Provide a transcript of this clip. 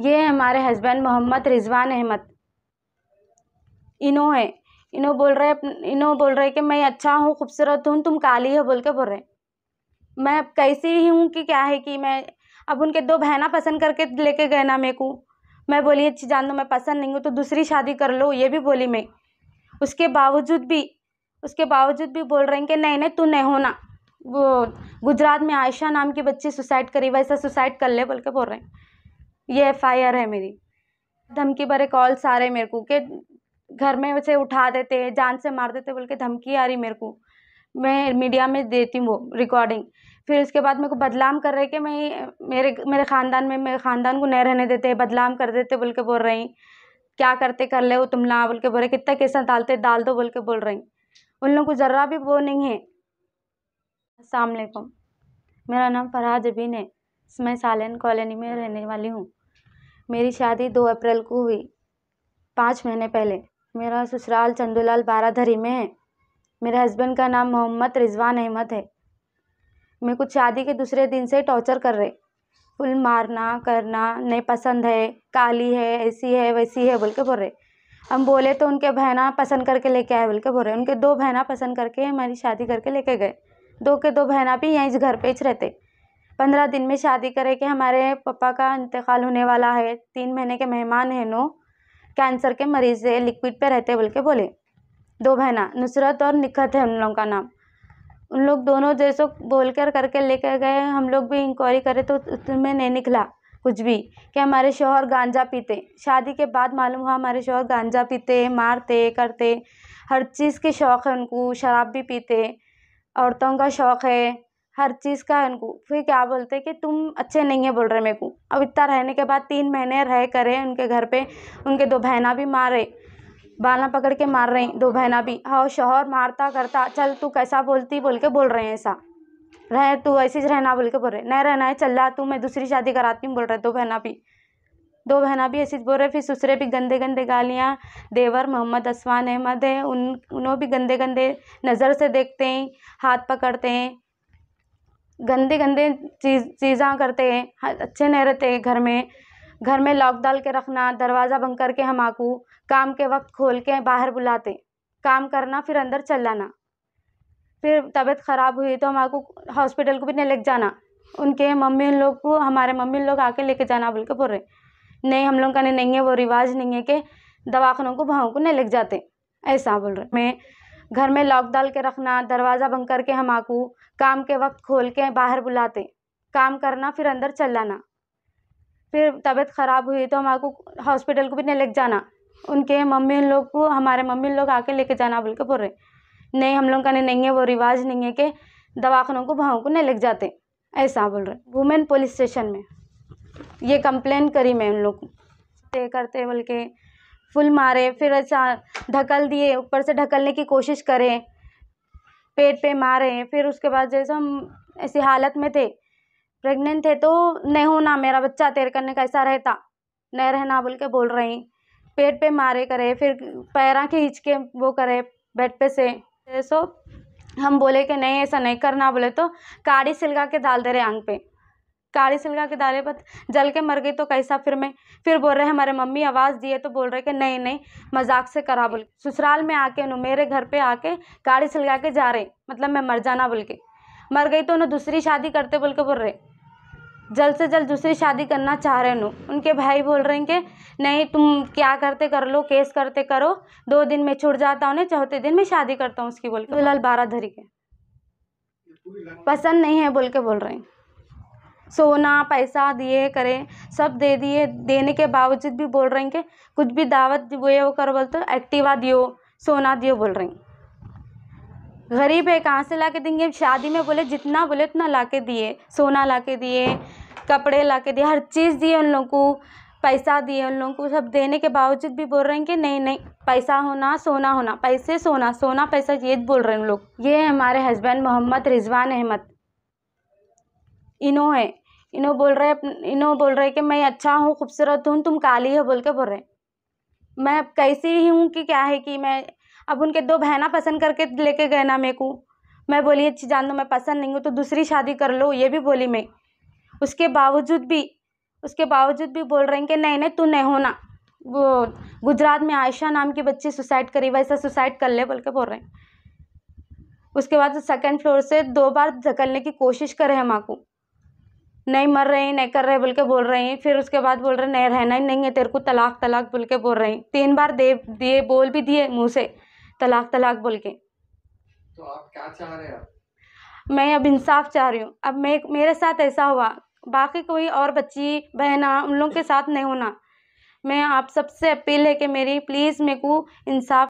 ये है हमारे हस्बैंड मोहम्मद रिज़वान अहमद इनो हैं इनो बोल रहे इनो बोल रहे कि मैं अच्छा हूँ खूबसूरत हूँ तुम काली हो बोल के बोल रहे मैं अब कैसी हूँ कि क्या है कि मैं अब उनके दो बहना पसंद करके लेके गए ना मेरे को मैं बोली अच्छी जान दो मैं पसंद नहीं हूँ तो दूसरी शादी कर लो ये भी बोली मैं उसके बावजूद भी उसके बावजूद भी बोल रहे हैं कि नहीं नहीं तू नहीं होना वो गुजरात में आयशा नाम की बच्ची सुसाइड करी वैसा सुसाइड कर ले बोल के बोल रहे हैं ये एफ आई आर है मेरी धमकी भरे कॉल्स आ रहे मेरे को कि घर में उसे उठा देते हैं जान से मार देते बोल के धमकी आ रही मेरे को मैं मीडिया में देती हूँ वो रिकॉर्डिंग फिर उसके बाद मेरे को बदलाम कर रहे कि मैं मेरे मेरे ख़ानदान में मेरे ख़ानदान को नहीं रहने देते बदलाम कर देते बोल के बोल रही क्या करते कर ले वो तुम ना बोल के बोल रहे कितना कैसा डालते डाल दो बोल के बोल रही उन लोगों को ज़रा भी वो नहीं है असलकुम मेरा नाम फराज अबीन है मैं सालन कॉलोनी में रहने वाली हूँ मेरी शादी दो अप्रैल को हुई पाँच महीने पहले मेरा ससुराल चंदूलाल बाराधरी में है मेरे हस्बैंड का नाम मोहम्मद रिजवान अहमद है मेरे को शादी के दूसरे दिन से टॉर्चर कर रहे फुल मारना करना नहीं पसंद है काली है ऐसी है वैसी है बोल के बोल रहे हम बोले तो उनके बहना पसंद करके लेके आए बोल के बोल रहे उनके दो बहना पसंद करके हमारी शादी करके लेके गए दो के दो बहना भी यहीं इस घर पे ही रहते पंद्रह दिन में शादी करे कि हमारे पापा का इंतकाल होने वाला है तीन महीने के मेहमान हैं नो कैंसर के मरीज़ है लिक्विड पे रहते बोल के बोले दो बहना नुसरत और निखत है उन लोगों का नाम उन लोग दोनों जैसो बोल कर करके कर गए हम लोग भी इंक्वायरी करे तो उसमें नहीं निकला कुछ भी कि हमारे शोहर गांजा पीते शादी के बाद मालूम हुआ हमारे शोहर गांजा पीते मारते करते हर चीज़ के शौक़ है उनको शराब भी पीते औरतों का शौक़ है हर चीज़ का उनको फिर क्या बोलते हैं कि तुम अच्छे नहीं है बोल रहे मेरे को अब इतना रहने के बाद तीन महीने रह करे उनके घर पे उनके दो बहना भी मारे बाला पकड़ के मार रही दो बहना भी हाँ शोहर मारता करता चल तू कैसा बोलती बोल के बोल रहे हैं ऐसा रह तू ऐसे रहना बोल के बोल रहे नहीं रहना है चल रहा तू मैं दूसरी शादी कराती हूँ बोल रहे दो बहना भी दो बहना भी ऐसे बोल रहे फिर सूसरे भी गंदे गंदे गालियाँ देवर मोहम्मद असवान अहमद है उन उन्हों भी गंदे गंदे नज़र से देखते हैं हाथ पकड़ते हैं गंदे गंदे चीज़ चीज़ा करते हैं अच्छे नहीं रहते घर में घर में लॉक डाल के रखना दरवाज़ा बंद करके हम आकू काम के वक्त खोल के बाहर बुलाते काम करना फिर अंदर चलाना फिर तबीयत ख़राब हुई तो हम आपको हॉस्पिटल को भी नहीं लेके जाना उनके मम्मी उन लोग को हमारे मम्मी लोग आके लेके जाना बोल के बोल रहे नहीं हम लोग का नहीं है वो रिवाज नहीं है कि दवाखानों को भावों को नहीं लेके जाते ऐसा बोल रहे मैं घर में लॉक डाल के रखना दरवाज़ा बंद करके हम हमाको काम के वक्त खोल के बाहर बुलाते काम करना फिर अंदर चल जाना फिर तबीयत ख़राब हुई तो हमारे को हॉस्पिटल को भी नहीं ले जाना उनके मम्मी उन लोग को हमारे मम्मी लोग आके लेके जाना बोल के बोल रहे नहीं हम लोग का नहीं है वो रिवाज नहीं है कि दवाखानों को भावों को नहीं लेके जाते ऐसा बोल रहे वुमेन पुलिस स्टेशन में ये कंप्लेन करी मैं उन लोग को करते बोल के फुल मारे फिर ढकल दिए ऊपर से ढकलने की कोशिश करें पेट पे मारे हैं फिर उसके बाद जैसे हम ऐसी हालत में थे प्रेग्नेंट थे तो नहीं होना मेरा बच्चा तैर करने कैसा रहता नहीं रहना बोल के बोल रही पेट पे मारे करे फिर पैरा खींच के वो करे बेड पे से सो तो हम बोले कि नहीं ऐसा नहीं करना बोले तो काढ़ी सिलगा के डाल दे रहे आंग पे काली सिलगा के दाले पर जल के मर गई तो कैसा फिर मैं फिर बोल रहे हमारे मम्मी आवाज़ दिए तो बोल रहे कि नहीं नहीं मजाक से करा बोल ससुराल में आके नो मेरे घर पे आके गाड़ी सिलगा के जा रहे मतलब मैं मर जाना बोल के मर गई तो उन्हें दूसरी शादी करते बोल के बोल रहे जल्द से जल्द दूसरी शादी करना चाह रहे नो उनके भाई बोल रहे हैं कि नहीं तुम क्या करते कर लो केस करते करो दो दिन में छुट जाता उन्हें चौथे दिन में शादी करता हूँ उसकी बोल के बिलहाल बारह धरी के पसंद नहीं है बोल के बोल रहे हैं सोना पैसा दिए करें सब दे दिए देने के बावजूद भी बोल रहे हैं कि कुछ भी दावत ये वो कर बोलते एक्टिवा दियो सोना दियो बोल रहे हैं गरीब है कहाँ से ला के देंगे शादी में बोले जितना बोले उतना ला के दिए सोना ला के दिए कपड़े ला के दिए हर चीज़ दिए उन लोगों को पैसा दिए उन लोगों को सब देने के बावजूद भी बोल रहे हैं कि नहीं नहीं पैसा होना सोना होना पैसे सोना सोना पैसा ये बोल रहे हैं उन लोग ये है हमारे हस्बैंड मोहम्मद रिजवान अहमद इनो है इन्हों बोल रहे इन्हो बोल रहे कि मैं अच्छा हूँ खूबसूरत हूँ तुम काली हो बोल के बोल रहे मैं अब कैसी हूँ कि क्या है कि मैं अब उनके दो बहना पसंद करके लेके गए ना मेरे को मैं बोली अच्छी जान दो मैं पसंद नहीं हूँ तो दूसरी शादी कर लो ये भी बोली मैं उसके बावजूद भी उसके बावजूद भी बोल रहे हैं कि नहीं नहीं तू नहीं होना वो गुजरात में आयशा नाम की बच्ची सुसाइड करी वैसा सुसाइड कर ले बोल के बोल रहे हैं उसके बाद सेकंड फ्लोर से दो बार धकलने की कोशिश करे हम को नहीं मर रहे हैं नहीं कर रहे बोल के बोल रहे हैं फिर उसके बाद बोल रहे नहीं रहना ही नहीं है तेरे को तलाक तलाक बोल के बोल रहे हैं तीन बार दे दिए बोल भी दिए मुँह से तलाक तलाक बोल के तो आप क्या चाह रहे हैं मैं अब इंसाफ चाह रही हूँ अब मैं मेरे साथ ऐसा हुआ बाकी कोई और बच्ची बहना उन लोगों के साथ नहीं होना मैं आप सबसे अपील है कि मेरी प्लीज़ मेरे को इंसाफ